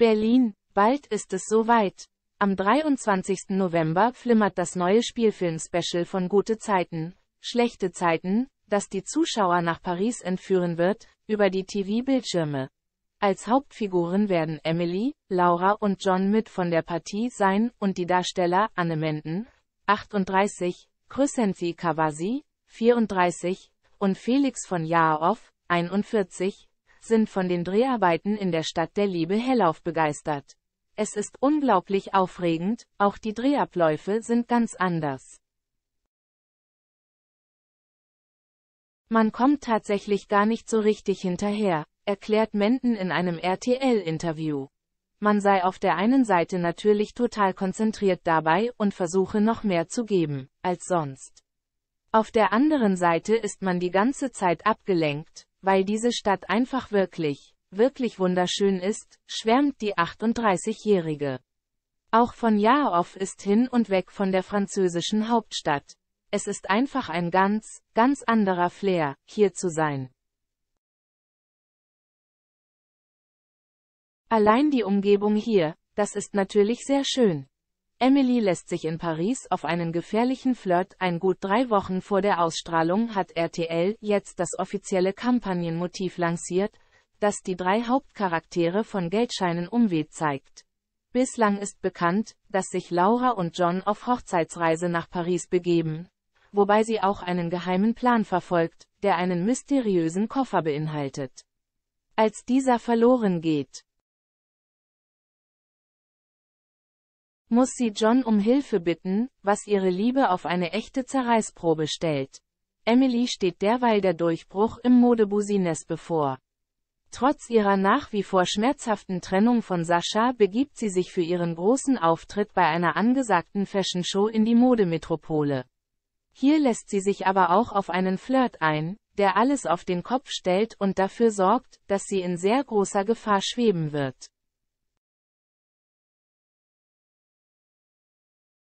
Berlin, bald ist es soweit. Am 23. November flimmert das neue Spielfilm-Special von Gute Zeiten, Schlechte Zeiten, das die Zuschauer nach Paris entführen wird, über die TV-Bildschirme. Als Hauptfiguren werden Emily, Laura und John mit von der Partie sein und die Darsteller Anne Menden, 38, Crescenzi Kawasi, 34, und Felix von Jaoff, 41, sind von den Dreharbeiten in der Stadt der Liebe hellauf begeistert. Es ist unglaublich aufregend, auch die Drehabläufe sind ganz anders. Man kommt tatsächlich gar nicht so richtig hinterher, erklärt Menden in einem RTL-Interview. Man sei auf der einen Seite natürlich total konzentriert dabei und versuche noch mehr zu geben, als sonst. Auf der anderen Seite ist man die ganze Zeit abgelenkt, weil diese Stadt einfach wirklich, wirklich wunderschön ist, schwärmt die 38-Jährige. Auch von Jaoff ist hin und weg von der französischen Hauptstadt. Es ist einfach ein ganz, ganz anderer Flair, hier zu sein. Allein die Umgebung hier, das ist natürlich sehr schön. Emily lässt sich in Paris auf einen gefährlichen Flirt ein. Gut drei Wochen vor der Ausstrahlung hat RTL jetzt das offizielle Kampagnenmotiv lanciert, das die drei Hauptcharaktere von Geldscheinen umweht zeigt. Bislang ist bekannt, dass sich Laura und John auf Hochzeitsreise nach Paris begeben, wobei sie auch einen geheimen Plan verfolgt, der einen mysteriösen Koffer beinhaltet. Als dieser verloren geht, muss sie John um Hilfe bitten, was ihre Liebe auf eine echte Zerreißprobe stellt. Emily steht derweil der Durchbruch im Modebusiness bevor. Trotz ihrer nach wie vor schmerzhaften Trennung von Sascha begibt sie sich für ihren großen Auftritt bei einer angesagten Fashion Show in die Modemetropole. Hier lässt sie sich aber auch auf einen Flirt ein, der alles auf den Kopf stellt und dafür sorgt, dass sie in sehr großer Gefahr schweben wird.